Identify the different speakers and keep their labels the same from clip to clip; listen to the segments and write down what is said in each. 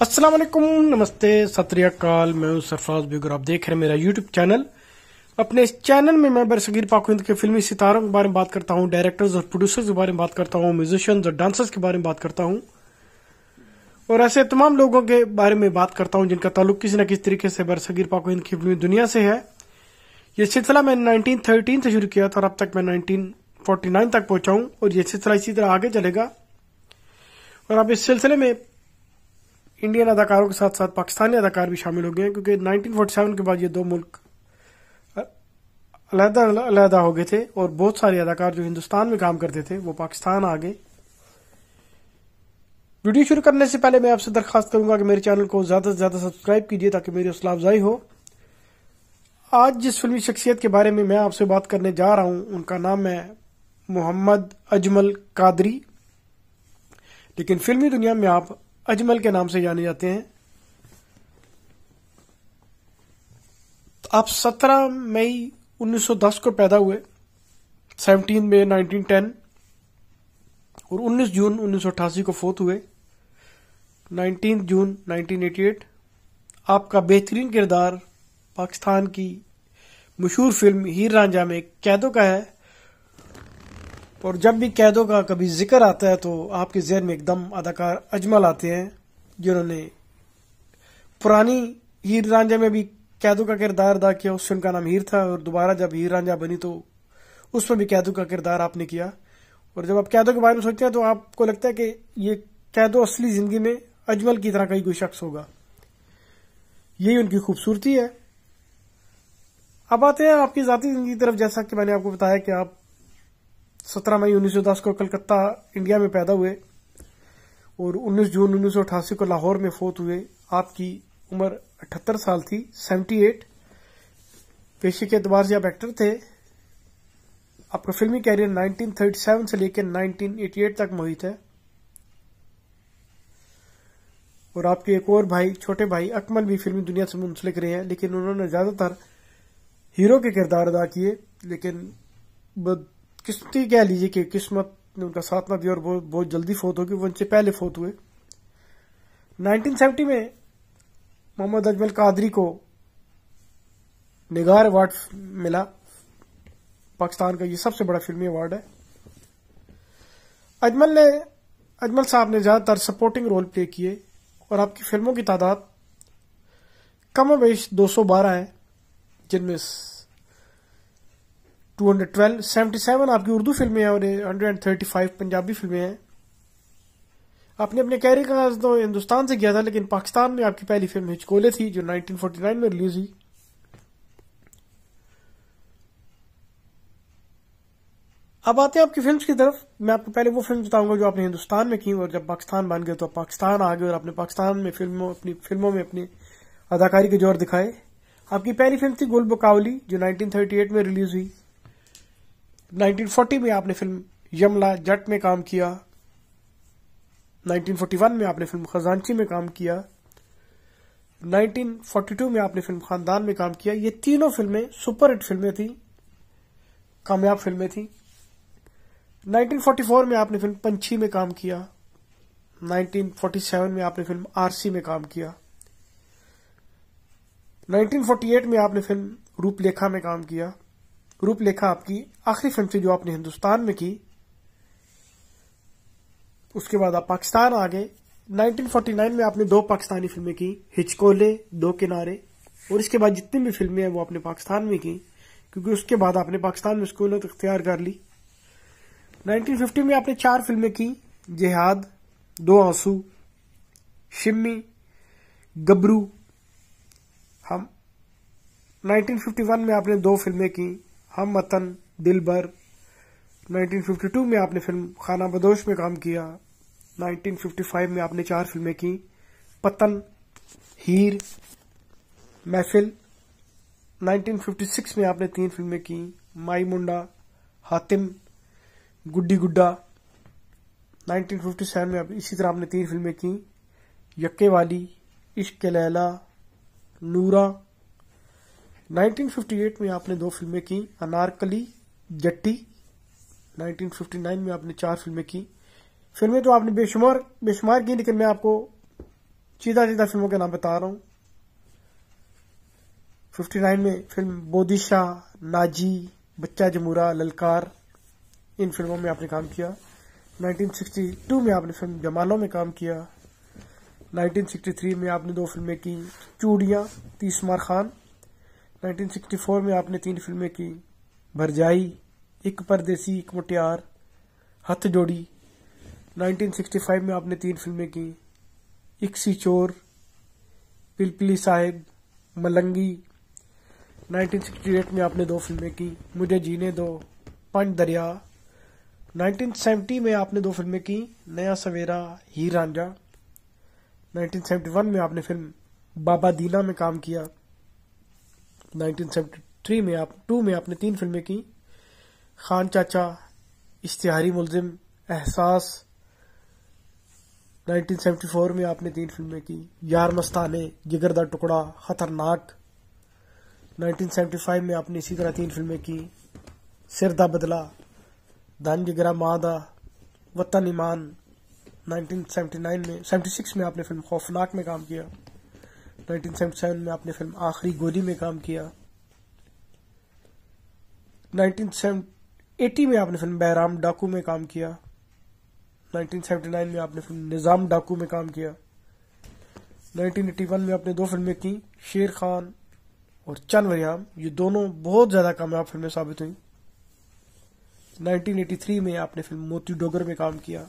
Speaker 1: अस्सलाम वालेकुम नमस्ते सतरियाकाल मैं हूं सरफराज बेगर आप देख रहे हैं मेरा यूट्यूब चैनल अपने इस चैनल में मैं बरसगीर पाकविंद के फिल्मी सितारों के बारे में बात करता हूं डायरेक्टर्स और प्रोड्यूसर्स के बारे में बात करता हूं म्यूजिशियंस और डांसर्स के बारे में बात करता हूं और ऐसे तमाम लोगों के बारे में बात करता हूं जिनका ताल्लुक किसी न किसी तरीके से बरसगीर पाकविंद की फिल्मी दुनिया से है यह सिलसिला मैंने नाइनटीन से शुरू किया था और अब तक मैं नाइनटीन तक पहुंचा हूं और यह सिलसिला इसी तरह आगे चलेगा और अब इस सिलसिले में इंडियन अदाकारों के साथ साथ पाकिस्तानी अदाकार भी शामिल हो गए हैं क्योंकि 1947 के बाद ये दो मुल्क अलहदा हो गए थे और बहुत सारे अदाकार जो हिंदुस्तान में काम करते थे वो पाकिस्तान आ गए वीडियो शुरू करने से पहले मैं आपसे दरखास्त करूंगा कि मेरे चैनल को ज्यादा से ज्यादा सब्सक्राइब कीजिए ताकि मेरी हौसला अफजाई हो आज जिस फिल्मी शख्सियत के बारे में मैं आपसे बात करने जा रहा हूं उनका नाम है मोहम्मद अजमल कादरी लेकिन फिल्मी दुनिया में आप अजमल के नाम से जाने जाते हैं तो आप 17 मई 1910 को पैदा हुए 17 मई 1910 और 19 जून 1988 को फोत हुए 19 जून 1988 आपका बेहतरीन किरदार पाकिस्तान की मशहूर फिल्म हीर रांझा में कैदों का है और जब भी कैदों का कभी जिक्र आता है तो आपके जहन में एकदम अदाकार अजमल आते हैं जिन्होंने पुरानी हीर रांझा में भी कैदों का किरदार अदा किया उससे उनका नाम हीर था और दोबारा जब हीर रांझा बनी तो उसमें भी कैदों का किरदार आपने किया और जब आप कैदों के बारे में सोचते हैं तो आपको लगता है कि ये कैदो असली जिंदगी में अजमल की तरह कहीं कोई शख्स होगा यही उनकी खूबसूरती है अब आते हैं आपकी जाती जिंदगी की तरफ जैसा कि मैंने आपको बताया कि आप 17 मई 1910 को कलकत्ता इंडिया में पैदा हुए और 19 जून 1988 को लाहौर में फोत हुए आपकी उम्र 78 साल थी 78 पेशे के एतबार से आप एक्टर थे आपका फिल्मी कैरियर 1937 से लेकर 1988 तक मोहित है और आपके एक और भाई छोटे भाई अकमल भी फिल्मी दुनिया से मुंसलिक रहे हैं लेकिन उन्होंने ज्यादातर हीरो के किरदार अदा किए लेकिन किस्मती कह लीजिए कि किस्मत ने उनका साथ ना दिया और वो बहुत जल्दी फोत गई वो उनसे पहले फोत हुए 1970 में मोहम्मद अजमल कादरी को निगार अवार्ड मिला पाकिस्तान का ये सबसे बड़ा फिल्मी अवार्ड है अजमल ने अजमल साहब ने ज़्यादातर सपोर्टिंग रोल प्ले किए और आपकी फिल्मों की तादाद कम वेश बारह है जिनमें टू हंड्रेड आपकी उर्दू फिल्में हैं और hundred and thirty five Punjabi फिल्में हैं आपने अपने कैरियर का आगाज तो हिंदुस्तान से किया था लेकिन पाकिस्तान में आपकी पहली फिल्म हिचकोले थी जो 1949 में रिलीज हुई अब आते हैं आपकी फिल्म्स की तरफ मैं आपको पहले वो फिल्म बताऊंगा जो आपने हिंदुस्तान में की और जब पाकिस्तान बन गए तो पाकिस्तान आ गए और आपने पाकिस्तान में फिल्मों अपनी फिल्मों में अपनी अदाकारी के जोर दिखाए आपकी पहली फिल्म थी गुल बकावली जो 1938 में रिलीज हुई 1940 में आपने फिल्म यमला जट में काम किया 1941 में आपने फिल्म खजानची में काम किया 1942 में आपने फिल्म खानदान में काम किया ये तीनों फिल्में सुपर हिट फिल्में थी कामयाब फिल्में थी 1944 में आपने फिल्म पंछी में काम किया 1947 में आपने फिल्म आरसी में काम किया 1948 में आपने फिल्म रूपलेखा में काम किया रूपलेखा आपकी आखिरी फिल्म थी जो आपने हिंदुस्तान में की उसके बाद आप पाकिस्तान आ गए 1949 में आपने दो पाकिस्तानी फिल्में की हिचकोले दो किनारे और इसके बाद जितनी भी फिल्में हैं वो आपने पाकिस्तान में की क्योंकि उसके बाद आपने पाकिस्तान में स्कूलों इख्तियार कर ली 1950 में आपने चार फिल्में की जिहाद दो आंसू शिमी गबरू हम 1951 में आपने दो फिल्में की हम वतन भर नाइनटीन में आपने फिल्म खाना बदोश में काम किया 1955 में आपने चार फिल्में की पतन हीर महफिल 1956 में आपने तीन फिल्में की माई मुंडा हातिम गुड्डी गुड्डा 1957 में आप इसी तरह आपने तीन फिल्में की यक्के वाली इश्क लैला नूरा 1958 में आपने दो फिल्में की अनारकली जट्टी 1959 में आपने चार फिल्में की फिल्में तो आपने बेशुमार बेशुमार की लेकिन मैं आपको सीधा सीधा फिल्मों के नाम बता रहा हूं 59 में फिल्म बोदिशा नाजी बच्चा जमूरा ललकार इन फिल्मों में आपने काम किया 1962 में आपने फिल्म जमालो में काम किया 1963 में आपने दो फिल्में की चूड़िया तीसमार खान 1964 में आपने तीन फिल्में की भरजाई एक परदेसी एक मुटियार हथ जोड़ी 1965 में आपने तीन फिल्में की एक सी चोर पिलपिली साहेब मलंगी 1968 में आपने दो फिल्में की मुझे जीने दो पंच दरिया 1970 में आपने दो फिल्में की नया सवेरा ही रांझा 1971 में आपने फिल्म बाबा दीना में काम किया 1973 में आप टू में आपने तीन फिल्में की खान चाचा इश्तिहारी मुलजिम एहसास 1974 में आपने तीन फिल्में की यार मस्ताने जिगरदा टुकड़ा खतरनाक 1975 में आपने इसी तरह तीन फिल्में की सिरदा बदला धन जिगरा मादा वतन ईमान 1979 में 76 में आपने फिल्म खौफनाक में काम किया 1977 में आपने फिल्म आखिरी गोली में काम किया 1980 में आपने फिल्म बहराम डाकू में काम किया 1979 में आपने फिल्म निज़ाम डाकू में काम किया 1981 में आपने दो फिल्में की शेर खान और चनवरियाम ये दोनों बहुत ज़्यादा कामयाब फिल्में साबित हुई 1983 में आपने फिल्म मोती डोगर में काम किया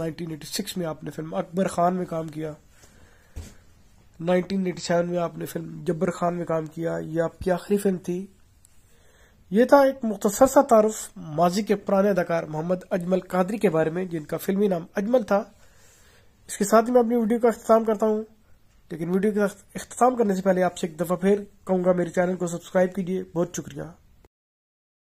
Speaker 1: 1986 में आपने फिल्म अकबर खान में काम किया 1987 में आपने फिल्म जब्बर खान में काम किया ये आपकी आखिरी फिल्म थी ये था एक मुख्तर सा तारफ माजी के पुराने अदाकार मोहम्मद अजमल कादरी के बारे में जिनका फिल्मी नाम अजमल था इसके साथ ही मैं अपनी वीडियो का अख्ताम करता हूँ लेकिन वीडियो का अख्ताम करने से पहले आपसे एक दफ़ा फिर कहूंगा मेरे चैनल को सब्सक्राइब कीजिए बहुत शुक्रिया